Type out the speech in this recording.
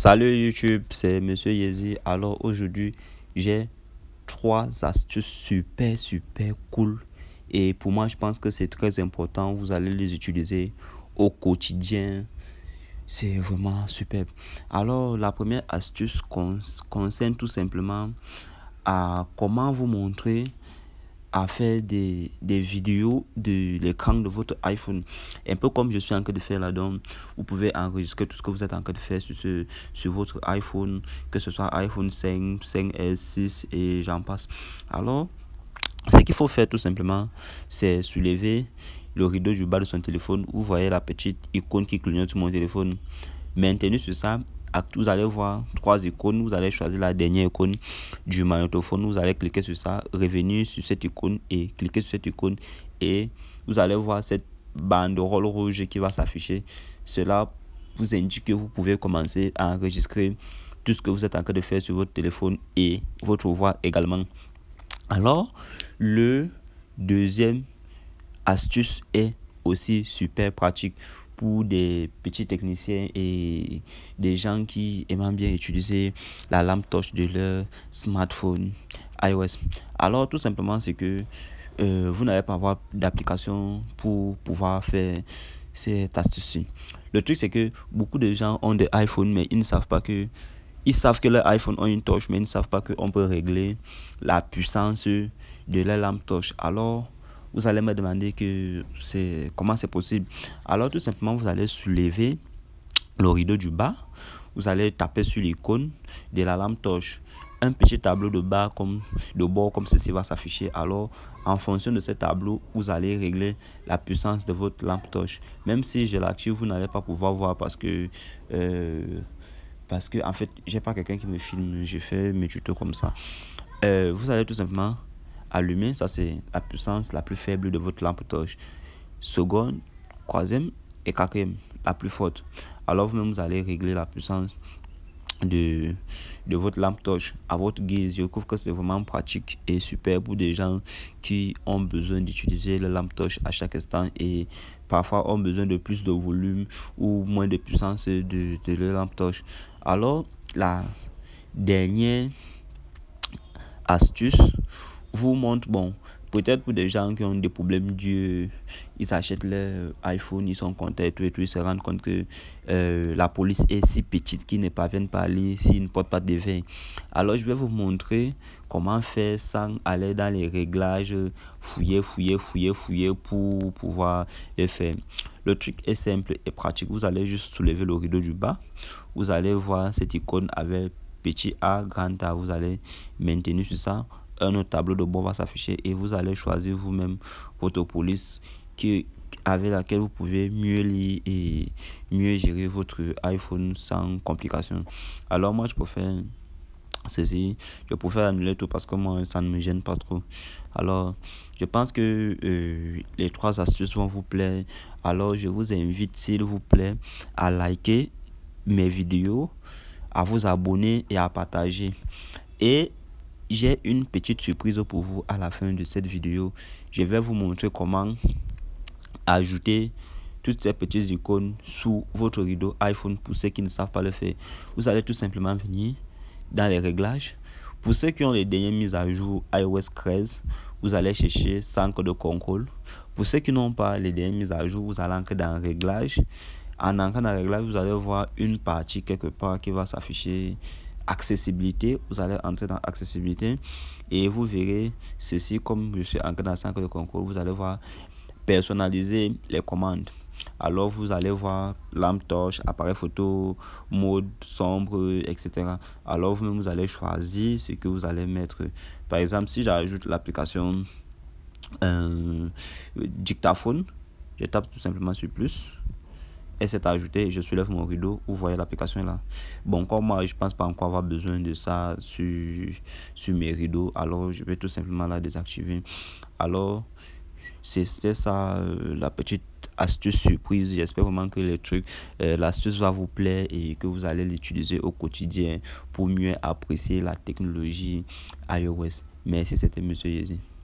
Salut YouTube, c'est Monsieur Yezi. Alors aujourd'hui, j'ai trois astuces super super cool et pour moi, je pense que c'est très important. Vous allez les utiliser au quotidien. C'est vraiment superbe. Alors la première astuce concerne tout simplement à comment vous montrer à faire des, des vidéos de l'écran de votre iPhone. Un peu comme je suis en train de faire là dedans vous pouvez enregistrer tout ce que vous êtes en train de faire sur, ce, sur votre iPhone, que ce soit iPhone 5, 5S, 6 et j'en passe. Alors, ce qu'il faut faire tout simplement, c'est soulever le rideau du bas de son téléphone. Vous voyez la petite icône qui clignote sur mon téléphone. Maintenez sur ça vous allez voir trois icônes, vous allez choisir la dernière icône du magnétophone, vous allez cliquer sur ça, revenir sur cette icône et cliquer sur cette icône et vous allez voir cette banderole rouge qui va s'afficher. Cela vous indique que vous pouvez commencer à enregistrer tout ce que vous êtes en train de faire sur votre téléphone et votre voix également. Alors, le deuxième astuce est aussi super pratique pour des petits techniciens et des gens qui aiment bien utiliser la lampe torche de leur smartphone iOS. Alors tout simplement c'est que euh, vous n'avez pas avoir d'application pour pouvoir faire cette astuce Le truc c'est que beaucoup de gens ont des iPhones mais ils ne savent pas que ils savent que leur iPhone ont une torche mais ils ne savent pas qu'on peut régler la puissance de la lampe torche. Alors vous allez me demander que c'est comment c'est possible. Alors tout simplement, vous allez soulever le rideau du bas. Vous allez taper sur l'icône de la lampe torche. Un petit tableau de bas comme de bord comme ceci va s'afficher. Alors, en fonction de ce tableau, vous allez régler la puissance de votre lampe torche. Même si je l'active, vous n'allez pas pouvoir voir parce que euh, parce que en fait, j'ai pas quelqu'un qui me filme. Je fais mes tutos comme ça. Euh, vous allez tout simplement allumer ça c'est la puissance la plus faible de votre lampe torche. Seconde, troisième et quatrième, la plus forte. Alors vous-même, vous allez régler la puissance de, de votre lampe torche à votre guise. Je trouve que c'est vraiment pratique et super pour des gens qui ont besoin d'utiliser la lampe torche à chaque instant et parfois ont besoin de plus de volume ou moins de puissance de, de la lampe torche. Alors, la dernière astuce vous montre, bon, peut-être pour des gens qui ont des problèmes dieu ils achètent leur iPhone, ils sont contents et tout, et tout ils se rendent compte que euh, la police est si petite qu'ils ne parviennent pas à lire s'ils ne portent pas de vin Alors je vais vous montrer comment faire sans aller dans les réglages, fouiller, fouiller, fouiller, fouiller pour pouvoir le faire. Le truc est simple et pratique. Vous allez juste soulever le rideau du bas. Vous allez voir cette icône avec petit A, grand A. Vous allez maintenir sur ça un tableau de bord va s'afficher et vous allez choisir vous-même votre police qui, avec laquelle vous pouvez mieux lire et mieux gérer votre iPhone sans complication. Alors moi je préfère ceci, je préfère annuler tout parce que moi ça ne me gêne pas trop. Alors je pense que euh, les trois astuces vont vous plaire. Alors je vous invite s'il vous plaît à liker mes vidéos, à vous abonner et à partager. Et j'ai une petite surprise pour vous à la fin de cette vidéo. Je vais vous montrer comment ajouter toutes ces petites icônes sous votre rideau iPhone pour ceux qui ne savent pas le faire. Vous allez tout simplement venir dans les réglages. Pour ceux qui ont les dernières mises à jour iOS 13, vous allez chercher centre de contrôle. Pour ceux qui n'ont pas les dernières mises à jour, vous allez entrer dans réglages. En entrant dans réglages, vous allez voir une partie quelque part qui va s'afficher accessibilité, vous allez entrer dans accessibilité et vous verrez ceci comme je suis entré dans le centre de concours, vous allez voir personnaliser les commandes. Alors vous allez voir lampe torche, appareil photo, mode sombre, etc. Alors vous vous allez choisir ce que vous allez mettre. Par exemple, si j'ajoute l'application euh, dictaphone, je tape tout simplement sur plus et s'est ajouté, Je soulève mon rideau. Vous voyez l'application là. Bon, comme moi, je pense pas encore avoir besoin de ça sur, sur mes rideaux. Alors, je vais tout simplement la désactiver. Alors, c'était ça euh, la petite astuce surprise. J'espère vraiment que les trucs, euh, l'astuce va vous plaire et que vous allez l'utiliser au quotidien pour mieux apprécier la technologie iOS. Merci, c'était Monsieur Yezi.